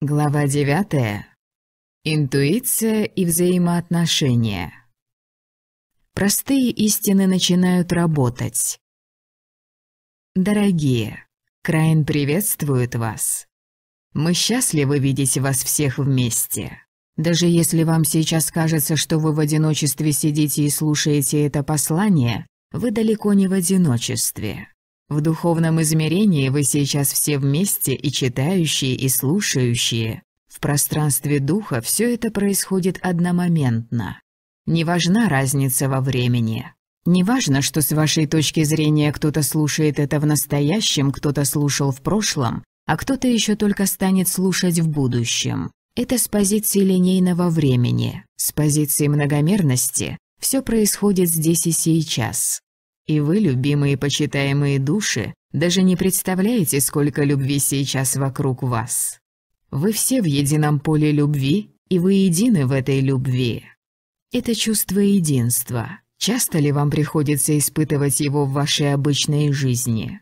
Глава 9. Интуиция и взаимоотношения. Простые истины начинают работать. Дорогие, Краин приветствует вас. Мы счастливы видеть вас всех вместе. Даже если вам сейчас кажется, что вы в одиночестве сидите и слушаете это послание, вы далеко не в одиночестве. В духовном измерении вы сейчас все вместе и читающие, и слушающие. В пространстве духа все это происходит одномоментно. Не важна разница во времени. Не важно, что с вашей точки зрения кто-то слушает это в настоящем, кто-то слушал в прошлом, а кто-то еще только станет слушать в будущем. Это с позиции линейного времени, с позиции многомерности. Все происходит здесь и сейчас. И вы, любимые и почитаемые души, даже не представляете, сколько любви сейчас вокруг вас. Вы все в едином поле любви, и вы едины в этой любви. Это чувство единства. Часто ли вам приходится испытывать его в вашей обычной жизни?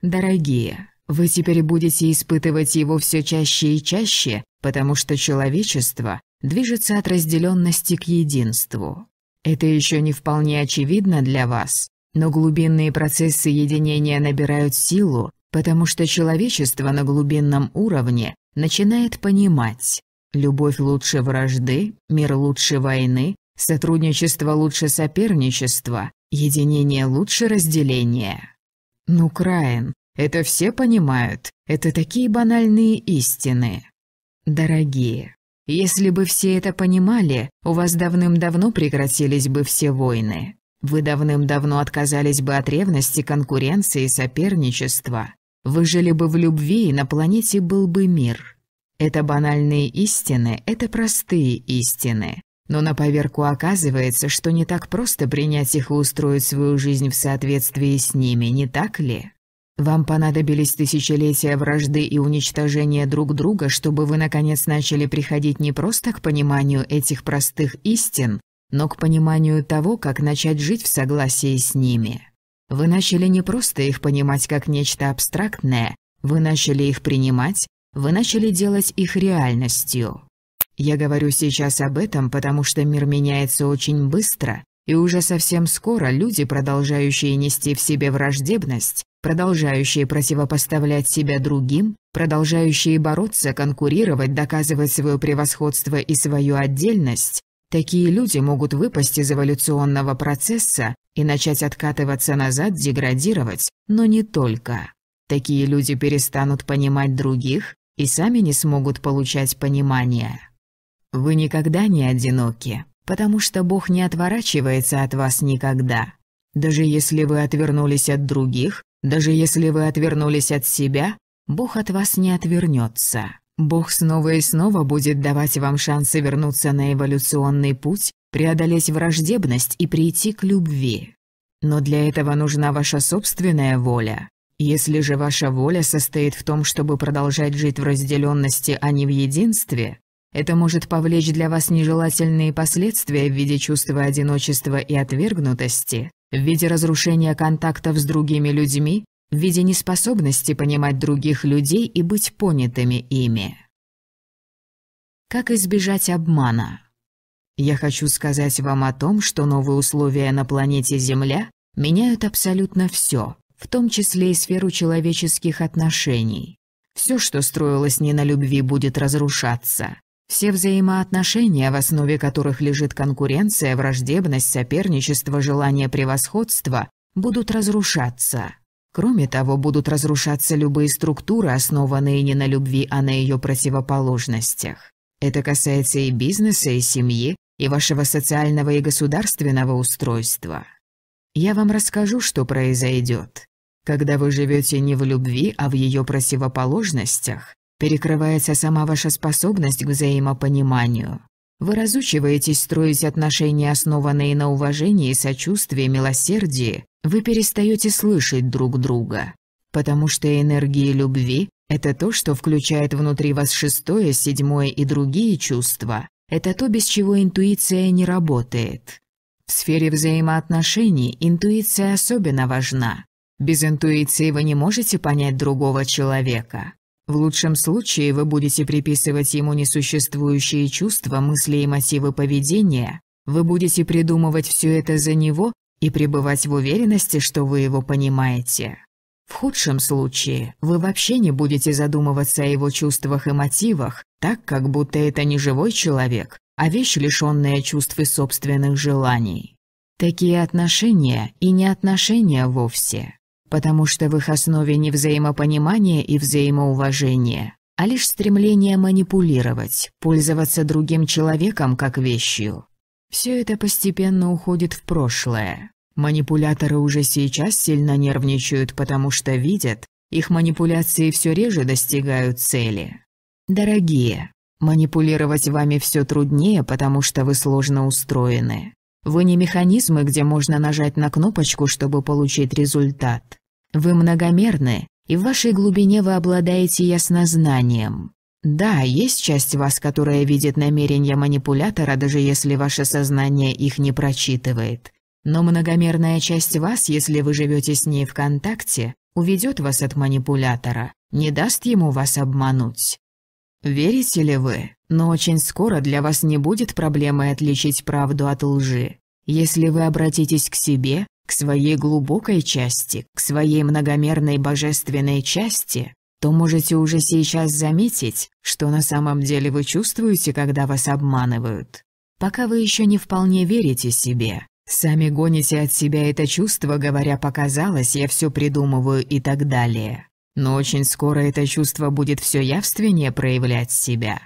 Дорогие, вы теперь будете испытывать его все чаще и чаще, потому что человечество движется от разделенности к единству. Это еще не вполне очевидно для вас, но глубинные процессы единения набирают силу, потому что человечество на глубинном уровне начинает понимать. Любовь лучше вражды, мир лучше войны, сотрудничество лучше соперничества, единение лучше разделения. Ну, Краин, это все понимают, это такие банальные истины. Дорогие, если бы все это понимали, у вас давным-давно прекратились бы все войны. Вы давным-давно отказались бы от ревности, конкуренции и соперничества. Вы жили бы в любви, и на планете был бы мир. Это банальные истины, это простые истины. Но на поверку оказывается, что не так просто принять их и устроить свою жизнь в соответствии с ними, не так ли? Вам понадобились тысячелетия вражды и уничтожения друг друга, чтобы вы наконец начали приходить не просто к пониманию этих простых истин, но к пониманию того, как начать жить в согласии с ними. Вы начали не просто их понимать как нечто абстрактное, вы начали их принимать, вы начали делать их реальностью. Я говорю сейчас об этом, потому что мир меняется очень быстро, и уже совсем скоро люди, продолжающие нести в себе враждебность, продолжающие противопоставлять себя другим, продолжающие бороться, конкурировать, доказывать свое превосходство и свою отдельность, Такие люди могут выпасть из эволюционного процесса и начать откатываться назад, деградировать, но не только. Такие люди перестанут понимать других и сами не смогут получать понимание. Вы никогда не одиноки, потому что Бог не отворачивается от вас никогда. Даже если вы отвернулись от других, даже если вы отвернулись от себя, Бог от вас не отвернется. Бог снова и снова будет давать вам шансы вернуться на эволюционный путь, преодолеть враждебность и прийти к любви. Но для этого нужна ваша собственная воля. Если же ваша воля состоит в том, чтобы продолжать жить в разделенности, а не в единстве, это может повлечь для вас нежелательные последствия в виде чувства одиночества и отвергнутости, в виде разрушения контактов с другими людьми, в виде неспособности понимать других людей и быть понятыми ими. Как избежать обмана? Я хочу сказать вам о том, что новые условия на планете Земля меняют абсолютно все, в том числе и сферу человеческих отношений. Все, что строилось не на любви, будет разрушаться. Все взаимоотношения, в основе которых лежит конкуренция, враждебность, соперничество, желание превосходства, будут разрушаться. Кроме того, будут разрушаться любые структуры, основанные не на любви, а на ее противоположностях. Это касается и бизнеса, и семьи, и вашего социального и государственного устройства. Я вам расскажу, что произойдет. Когда вы живете не в любви, а в ее противоположностях, перекрывается сама ваша способность к взаимопониманию. Вы разучиваетесь строить отношения, основанные на уважении, сочувствии, милосердии, вы перестаете слышать друг друга, потому что энергии любви – это то, что включает внутри вас шестое, седьмое и другие чувства. Это то, без чего интуиция не работает. В сфере взаимоотношений интуиция особенно важна. Без интуиции вы не можете понять другого человека. В лучшем случае вы будете приписывать ему несуществующие чувства, мысли и мотивы поведения. Вы будете придумывать все это за него, и пребывать в уверенности, что вы его понимаете. В худшем случае вы вообще не будете задумываться о его чувствах и мотивах, так как будто это не живой человек, а вещь, лишённая чувств и собственных желаний. Такие отношения и не отношения вовсе, потому что в их основе не взаимопонимание и взаимоуважение, а лишь стремление манипулировать, пользоваться другим человеком как вещью, все это постепенно уходит в прошлое. Манипуляторы уже сейчас сильно нервничают, потому что видят, их манипуляции все реже достигают цели. Дорогие, манипулировать вами все труднее, потому что вы сложно устроены. Вы не механизмы, где можно нажать на кнопочку, чтобы получить результат. Вы многомерны, и в вашей глубине вы обладаете яснознанием. Да, есть часть вас, которая видит намерения манипулятора, даже если ваше сознание их не прочитывает. Но многомерная часть вас, если вы живете с ней в контакте, уведет вас от манипулятора, не даст ему вас обмануть. Верите ли вы, но очень скоро для вас не будет проблемы отличить правду от лжи. Если вы обратитесь к себе, к своей глубокой части, к своей многомерной божественной части, то можете уже сейчас заметить, что на самом деле вы чувствуете, когда вас обманывают. Пока вы еще не вполне верите себе, сами гоните от себя это чувство, говоря «показалось, я все придумываю» и так далее. Но очень скоро это чувство будет все явственнее проявлять себя.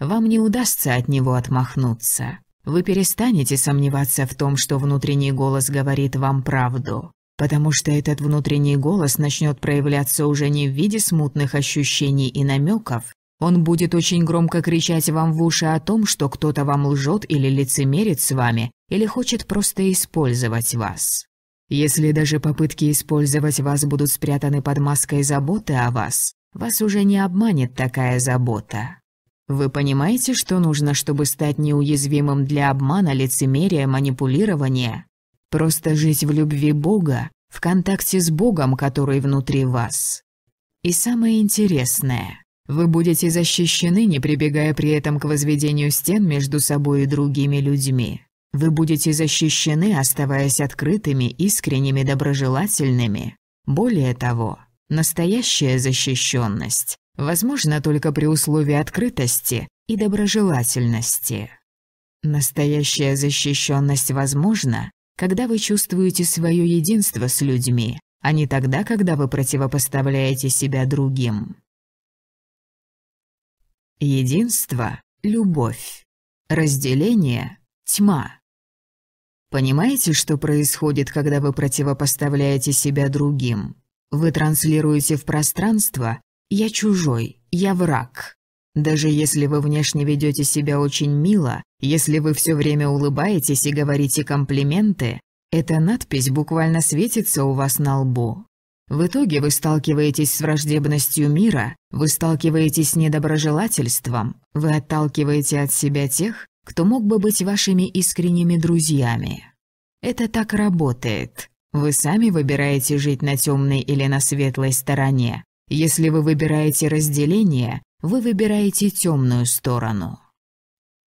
Вам не удастся от него отмахнуться. Вы перестанете сомневаться в том, что внутренний голос говорит вам правду потому что этот внутренний голос начнет проявляться уже не в виде смутных ощущений и намеков. Он будет очень громко кричать вам в уши о том, что кто-то вам лжет или лицемерит с вами, или хочет просто использовать вас. Если даже попытки использовать вас будут спрятаны под маской заботы о вас, вас уже не обманет такая забота. Вы понимаете, что нужно, чтобы стать неуязвимым для обмана, лицемерия, манипулирования? Просто жить в любви Бога, в контакте с Богом, который внутри вас. И самое интересное, вы будете защищены, не прибегая при этом к возведению стен между собой и другими людьми. Вы будете защищены, оставаясь открытыми, искренними, доброжелательными. Более того, настоящая защищенность возможна только при условии открытости и доброжелательности. Настоящая защищенность возможна, когда вы чувствуете свое единство с людьми, а не тогда, когда вы противопоставляете себя другим. Единство – любовь. Разделение – тьма. Понимаете, что происходит, когда вы противопоставляете себя другим? Вы транслируете в пространство «я чужой», «я враг». Даже если вы внешне ведете себя очень мило, если вы все время улыбаетесь и говорите комплименты, эта надпись буквально светится у вас на лбу. В итоге вы сталкиваетесь с враждебностью мира, вы сталкиваетесь с недоброжелательством, вы отталкиваете от себя тех, кто мог бы быть вашими искренними друзьями. Это так работает. Вы сами выбираете жить на темной или на светлой стороне. Если вы выбираете разделение, вы выбираете темную сторону.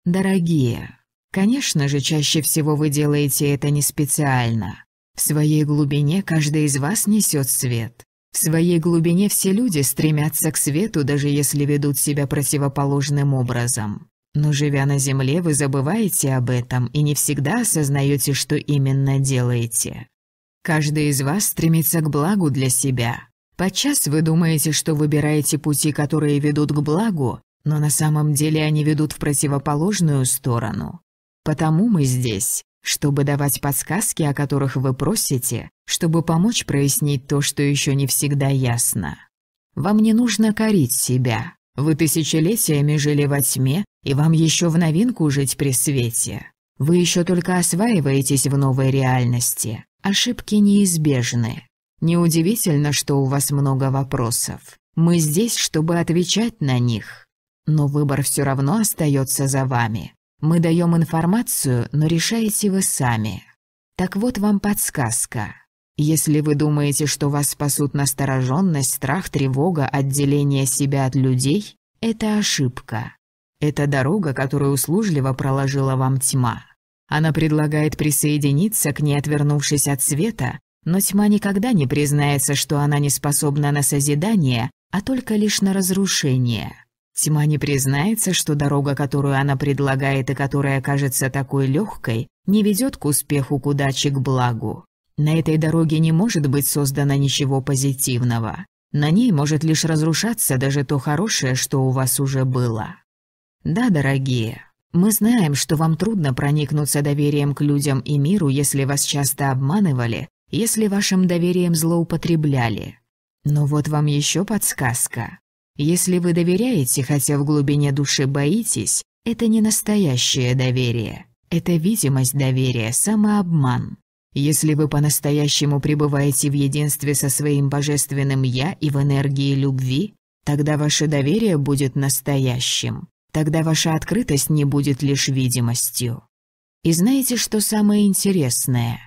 Дорогие, конечно же, чаще всего вы делаете это не специально. В своей глубине каждый из вас несет свет. В своей глубине все люди стремятся к свету, даже если ведут себя противоположным образом. Но живя на Земле, вы забываете об этом и не всегда осознаете, что именно делаете. Каждый из вас стремится к благу для себя, Подчас вы думаете, что выбираете пути, которые ведут к благу, но на самом деле они ведут в противоположную сторону. Потому мы здесь, чтобы давать подсказки, о которых вы просите, чтобы помочь прояснить то, что еще не всегда ясно. Вам не нужно корить себя. Вы тысячелетиями жили во тьме, и вам еще в новинку жить при свете. Вы еще только осваиваетесь в новой реальности. Ошибки неизбежны. Неудивительно, что у вас много вопросов. Мы здесь, чтобы отвечать на них. Но выбор все равно остается за вами. Мы даем информацию, но решаете вы сами. Так вот вам подсказка. Если вы думаете, что вас спасут настороженность, страх, тревога, отделение себя от людей, это ошибка. Это дорога, которую услужливо проложила вам тьма. Она предлагает присоединиться к ней, отвернувшись от света, но тьма никогда не признается, что она не способна на созидание, а только лишь на разрушение. Тьма не признается, что дорога, которую она предлагает и которая кажется такой легкой, не ведет к успеху, к удаче, к благу. На этой дороге не может быть создано ничего позитивного. На ней может лишь разрушаться даже то хорошее, что у вас уже было. Да, дорогие, мы знаем, что вам трудно проникнуться доверием к людям и миру, если вас часто обманывали, если вашим доверием злоупотребляли. Но вот вам еще подсказка. Если вы доверяете, хотя в глубине души боитесь, это не настоящее доверие. Это видимость доверия, самообман. Если вы по-настоящему пребываете в единстве со своим божественным «я» и в энергии любви, тогда ваше доверие будет настоящим. Тогда ваша открытость не будет лишь видимостью. И знаете, что самое интересное?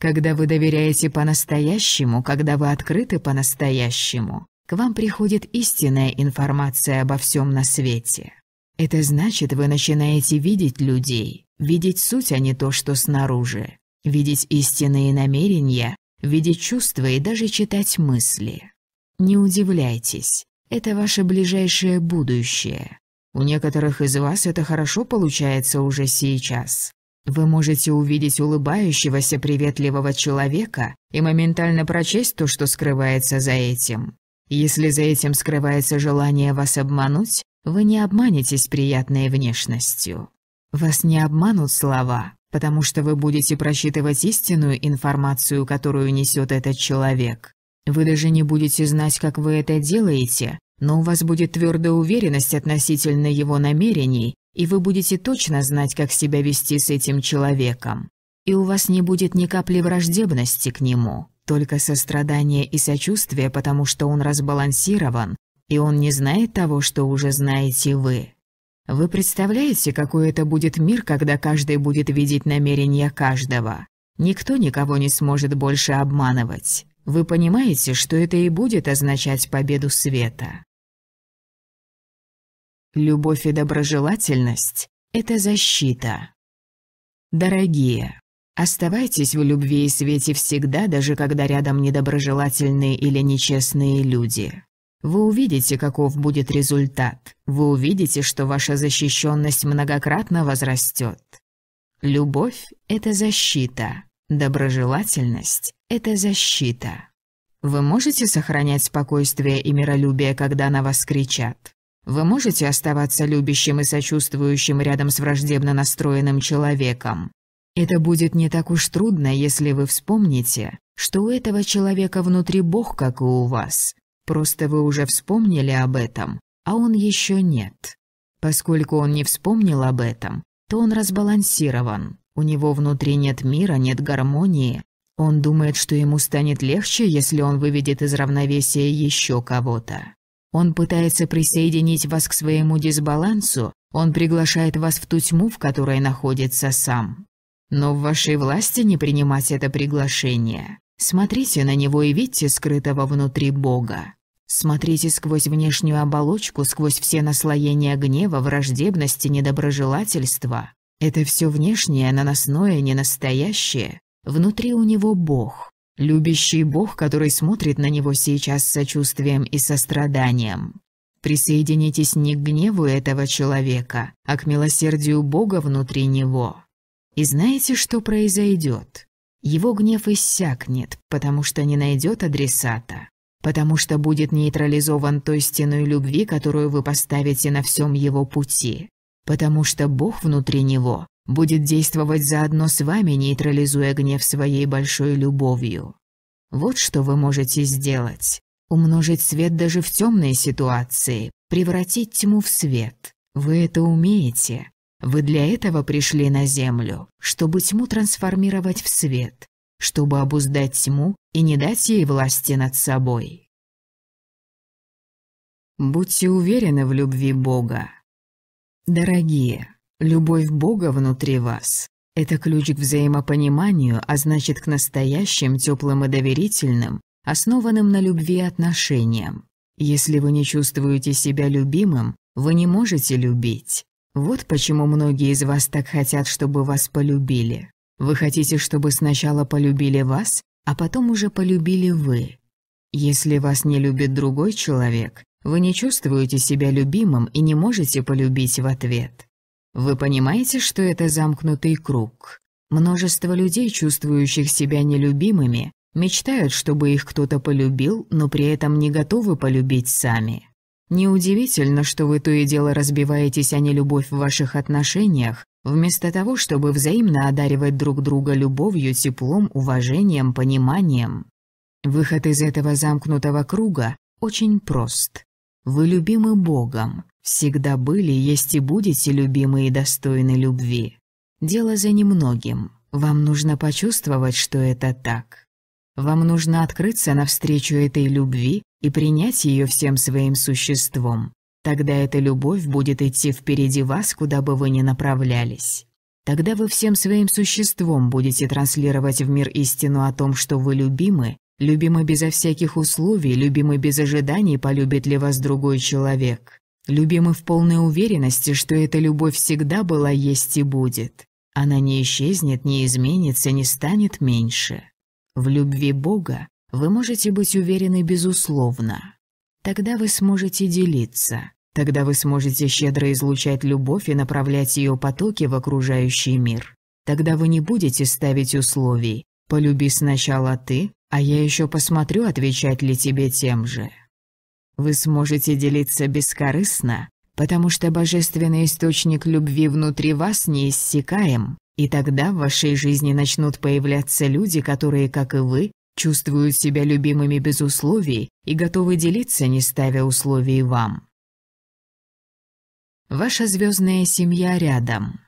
Когда вы доверяете по-настоящему, когда вы открыты по-настоящему, к вам приходит истинная информация обо всем на свете. Это значит, вы начинаете видеть людей, видеть суть, а не то, что снаружи, видеть истинные намерения, видеть чувства и даже читать мысли. Не удивляйтесь, это ваше ближайшее будущее. У некоторых из вас это хорошо получается уже сейчас, вы можете увидеть улыбающегося приветливого человека и моментально прочесть то, что скрывается за этим. Если за этим скрывается желание вас обмануть, вы не обманетесь приятной внешностью. Вас не обманут слова, потому что вы будете просчитывать истинную информацию, которую несет этот человек. Вы даже не будете знать, как вы это делаете, но у вас будет твердая уверенность относительно его намерений, и вы будете точно знать, как себя вести с этим человеком. И у вас не будет ни капли враждебности к нему, только сострадание и сочувствие, потому что он разбалансирован, и он не знает того, что уже знаете вы. Вы представляете, какой это будет мир, когда каждый будет видеть намерения каждого? Никто никого не сможет больше обманывать. Вы понимаете, что это и будет означать победу света. Любовь и доброжелательность – это защита. Дорогие, оставайтесь в любви и свете всегда, даже когда рядом недоброжелательные или нечестные люди. Вы увидите, каков будет результат. Вы увидите, что ваша защищенность многократно возрастет. Любовь – это защита. Доброжелательность – это защита. Вы можете сохранять спокойствие и миролюбие, когда на вас кричат? Вы можете оставаться любящим и сочувствующим рядом с враждебно настроенным человеком. Это будет не так уж трудно, если вы вспомните, что у этого человека внутри Бог, как и у вас. Просто вы уже вспомнили об этом, а он еще нет. Поскольку он не вспомнил об этом, то он разбалансирован. У него внутри нет мира, нет гармонии. Он думает, что ему станет легче, если он выведет из равновесия еще кого-то. Он пытается присоединить вас к своему дисбалансу, он приглашает вас в ту тьму, в которой находится сам. Но в вашей власти не принимать это приглашение. Смотрите на него и видите скрытого внутри Бога. Смотрите сквозь внешнюю оболочку, сквозь все наслоения гнева, враждебности, недоброжелательства. Это все внешнее, наносное, ненастоящее. Внутри у него Бог любящий Бог, который смотрит на него сейчас с сочувствием и состраданием. Присоединитесь не к гневу этого человека, а к милосердию Бога внутри него. И знаете, что произойдет? Его гнев иссякнет, потому что не найдет адресата, потому что будет нейтрализован той стеной любви, которую вы поставите на всем его пути, потому что Бог внутри него будет действовать заодно с вами, нейтрализуя гнев своей большой любовью. Вот что вы можете сделать. Умножить свет даже в темной ситуации, превратить тьму в свет. Вы это умеете. Вы для этого пришли на Землю, чтобы тьму трансформировать в свет, чтобы обуздать тьму и не дать ей власти над собой. Будьте уверены в любви Бога. Дорогие, Любовь Бога внутри вас – это ключ к взаимопониманию, а значит к настоящим, теплым и доверительным, основанным на любви отношениям. Если вы не чувствуете себя любимым, вы не можете любить. Вот почему многие из вас так хотят, чтобы вас полюбили. Вы хотите, чтобы сначала полюбили вас, а потом уже полюбили вы. Если вас не любит другой человек, вы не чувствуете себя любимым и не можете полюбить в ответ. Вы понимаете, что это замкнутый круг? Множество людей, чувствующих себя нелюбимыми, мечтают, чтобы их кто-то полюбил, но при этом не готовы полюбить сами. Неудивительно, что вы то и дело разбиваетесь о нелюбовь в ваших отношениях, вместо того, чтобы взаимно одаривать друг друга любовью, теплом, уважением, пониманием. Выход из этого замкнутого круга очень прост. Вы любимы Богом, Всегда были, есть и будете любимы и достойны любви. Дело за немногим. Вам нужно почувствовать, что это так. Вам нужно открыться навстречу этой любви и принять ее всем своим существом. Тогда эта любовь будет идти впереди вас, куда бы вы ни направлялись. Тогда вы всем своим существом будете транслировать в мир истину о том, что вы любимы, любимы безо всяких условий, любимы без ожиданий, полюбит ли вас другой человек любимы в полной уверенности, что эта любовь всегда была, есть и будет. Она не исчезнет, не изменится, не станет меньше. В любви Бога вы можете быть уверены безусловно. Тогда вы сможете делиться. Тогда вы сможете щедро излучать любовь и направлять ее потоки в окружающий мир. Тогда вы не будете ставить условий «полюби сначала ты, а я еще посмотрю, отвечать ли тебе тем же». Вы сможете делиться бескорыстно, потому что божественный источник любви внутри вас неиссякаем, и тогда в вашей жизни начнут появляться люди, которые, как и вы, чувствуют себя любимыми без условий и готовы делиться, не ставя условий вам. Ваша звездная семья рядом.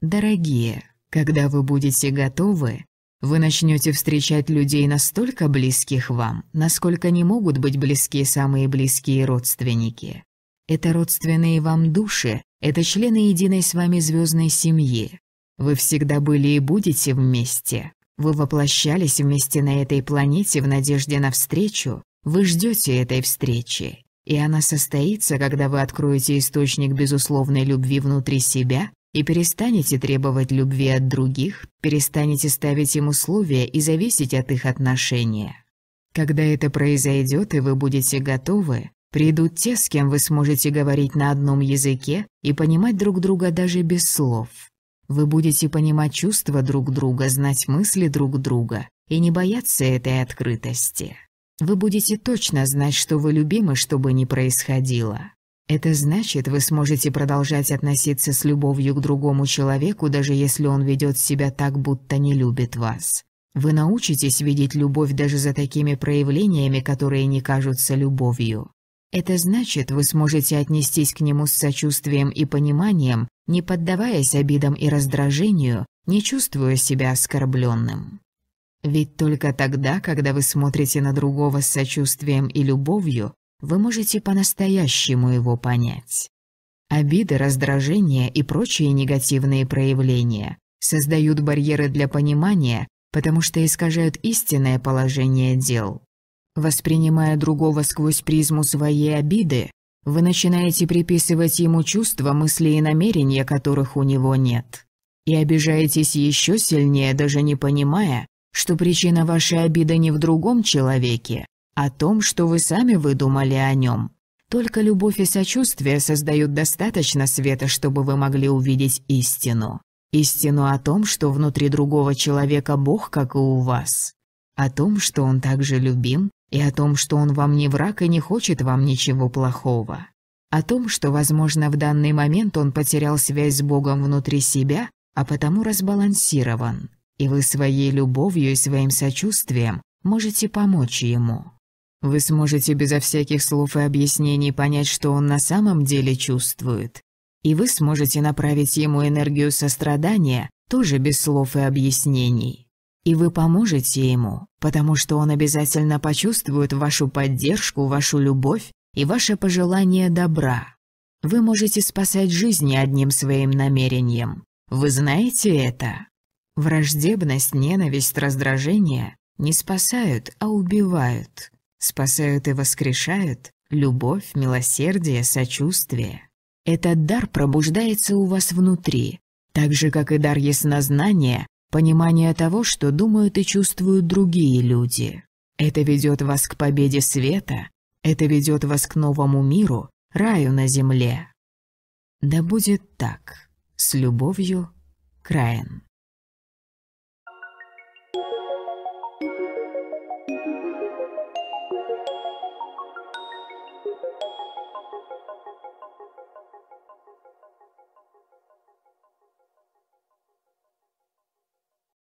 Дорогие, когда вы будете готовы, вы начнете встречать людей настолько близких вам, насколько не могут быть близкие самые близкие родственники. Это родственные вам души, это члены единой с вами звездной семьи. Вы всегда были и будете вместе. Вы воплощались вместе на этой планете в надежде на встречу. Вы ждете этой встречи. И она состоится, когда вы откроете источник безусловной любви внутри себя и перестанете требовать любви от других, перестанете ставить им условия и зависеть от их отношения. Когда это произойдет и вы будете готовы, придут те, с кем вы сможете говорить на одном языке и понимать друг друга даже без слов. Вы будете понимать чувства друг друга, знать мысли друг друга и не бояться этой открытости. Вы будете точно знать, что вы любимы, что бы ни происходило. Это значит, вы сможете продолжать относиться с любовью к другому человеку, даже если он ведет себя так, будто не любит вас. Вы научитесь видеть любовь даже за такими проявлениями, которые не кажутся любовью. Это значит, вы сможете отнестись к нему с сочувствием и пониманием, не поддаваясь обидам и раздражению, не чувствуя себя оскорбленным. Ведь только тогда, когда вы смотрите на другого с сочувствием и любовью, вы можете по-настоящему его понять. Обиды, раздражения и прочие негативные проявления создают барьеры для понимания, потому что искажают истинное положение дел. Воспринимая другого сквозь призму своей обиды, вы начинаете приписывать ему чувства, мысли и намерения, которых у него нет. И обижаетесь еще сильнее, даже не понимая, что причина вашей обиды не в другом человеке, о том, что вы сами выдумали о нем. Только любовь и сочувствие создают достаточно света, чтобы вы могли увидеть истину. Истину о том, что внутри другого человека Бог, как и у вас. О том, что он также любим, и о том, что он вам не враг и не хочет вам ничего плохого. О том, что, возможно, в данный момент он потерял связь с Богом внутри себя, а потому разбалансирован. И вы своей любовью и своим сочувствием можете помочь ему. Вы сможете безо всяких слов и объяснений понять, что он на самом деле чувствует. И вы сможете направить ему энергию сострадания, тоже без слов и объяснений. И вы поможете ему, потому что он обязательно почувствует вашу поддержку, вашу любовь и ваше пожелание добра. Вы можете спасать жизни одним своим намерением. Вы знаете это? Враждебность, ненависть, раздражение не спасают, а убивают спасают и воскрешают любовь, милосердие, сочувствие. Этот дар пробуждается у вас внутри, так же, как и дар яснознания, понимание того, что думают и чувствуют другие люди. Это ведет вас к победе света, это ведет вас к новому миру, раю на земле. Да будет так, с любовью, Краин.